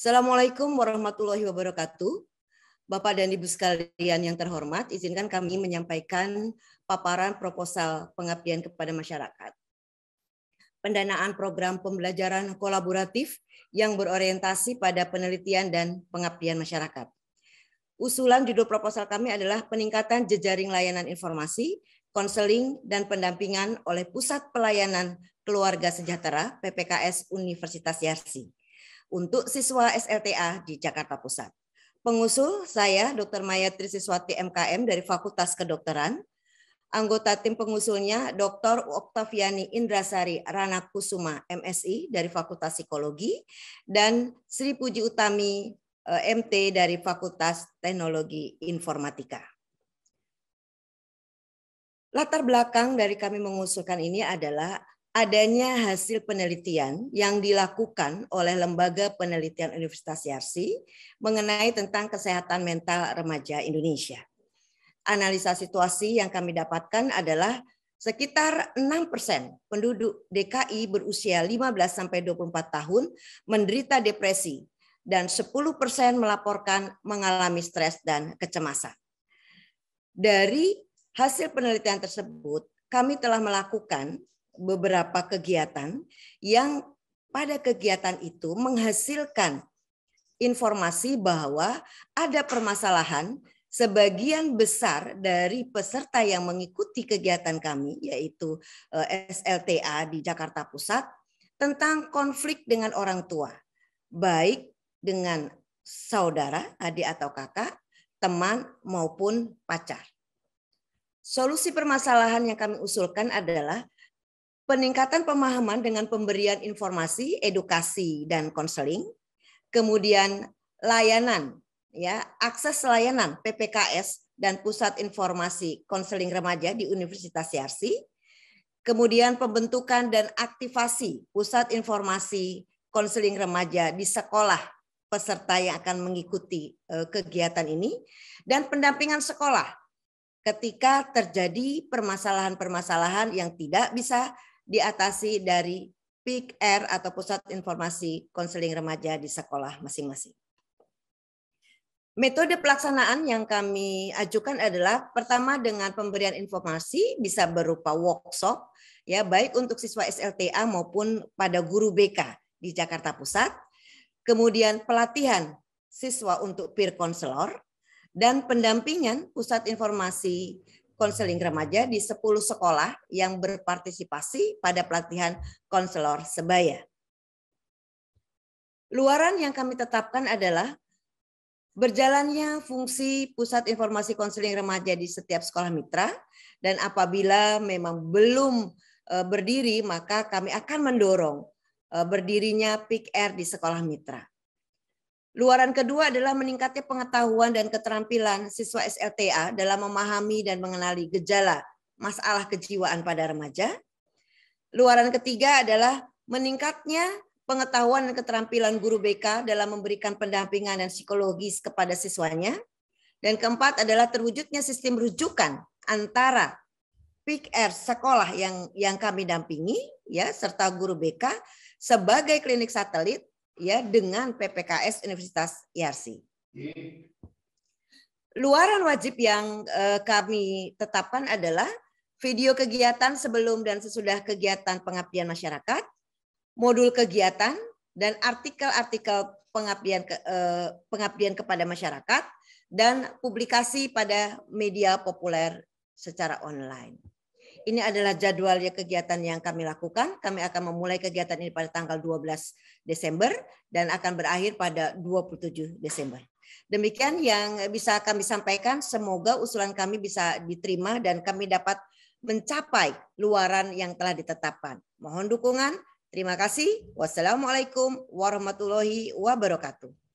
Assalamualaikum warahmatullahi wabarakatuh. Bapak dan Ibu sekalian yang terhormat, izinkan kami menyampaikan paparan proposal pengabdian kepada masyarakat. Pendanaan program pembelajaran kolaboratif yang berorientasi pada penelitian dan pengabdian masyarakat. Usulan judul proposal kami adalah peningkatan jejaring layanan informasi konseling, dan pendampingan oleh Pusat Pelayanan Keluarga Sejahtera PPKS Universitas Yarsi untuk siswa SLTA di Jakarta Pusat. Pengusul saya Dr. Maya Trisiswati MKM dari Fakultas Kedokteran. Anggota tim pengusulnya Dr. Oktaviani Indrasari Rana Kusuma MSI dari Fakultas Psikologi dan Sri Puji Utami eh, MT dari Fakultas Teknologi Informatika. Latar belakang dari kami mengusulkan ini adalah adanya hasil penelitian yang dilakukan oleh Lembaga Penelitian Universitas Yarsi mengenai tentang kesehatan mental remaja Indonesia. Analisa situasi yang kami dapatkan adalah sekitar 6 persen penduduk DKI berusia 15-24 tahun menderita depresi dan 10 persen melaporkan mengalami stres dan kecemasan. Dari hasil penelitian tersebut, kami telah melakukan beberapa kegiatan yang pada kegiatan itu menghasilkan informasi bahwa ada permasalahan sebagian besar dari peserta yang mengikuti kegiatan kami yaitu eh, SLTA di Jakarta Pusat tentang konflik dengan orang tua baik dengan saudara, adik atau kakak, teman maupun pacar. Solusi permasalahan yang kami usulkan adalah peningkatan pemahaman dengan pemberian informasi, edukasi dan konseling, kemudian layanan ya, akses layanan PPKS dan Pusat Informasi Konseling Remaja di Universitas Yarsi, kemudian pembentukan dan aktivasi Pusat Informasi Konseling Remaja di sekolah peserta yang akan mengikuti eh, kegiatan ini dan pendampingan sekolah ketika terjadi permasalahan-permasalahan yang tidak bisa diatasi dari PIK R atau Pusat Informasi Konseling Remaja di sekolah masing-masing. Metode pelaksanaan yang kami ajukan adalah pertama dengan pemberian informasi bisa berupa workshop ya baik untuk siswa SLTA maupun pada guru BK di Jakarta Pusat. Kemudian pelatihan siswa untuk peer counselor dan pendampingan pusat informasi konseling remaja di 10 sekolah yang berpartisipasi pada pelatihan konselor sebaya. Luaran yang kami tetapkan adalah berjalannya fungsi pusat informasi konseling remaja di setiap sekolah mitra dan apabila memang belum e, berdiri maka kami akan mendorong e, berdirinya PIKR di sekolah mitra. Luaran kedua adalah meningkatnya pengetahuan dan keterampilan siswa SLTA dalam memahami dan mengenali gejala masalah kejiwaan pada remaja. Luaran ketiga adalah meningkatnya pengetahuan dan keterampilan guru BK dalam memberikan pendampingan dan psikologis kepada siswanya. Dan keempat adalah terwujudnya sistem rujukan antara air sekolah yang yang kami dampingi ya serta guru BK sebagai klinik satelit ya dengan PPKS Universitas Yarsi. E Luaran wajib yang eh, kami tetapkan adalah video kegiatan sebelum dan sesudah kegiatan pengabdian masyarakat, modul kegiatan dan artikel-artikel pengabdian ke, eh, pengabdian kepada masyarakat dan publikasi pada media populer secara online. Ini adalah jadwalnya kegiatan yang kami lakukan. Kami akan memulai kegiatan ini pada tanggal 12 Desember dan akan berakhir pada 27 Desember. Demikian yang bisa kami sampaikan. Semoga usulan kami bisa diterima dan kami dapat mencapai luaran yang telah ditetapkan. Mohon dukungan. Terima kasih. Wassalamualaikum warahmatullahi wabarakatuh.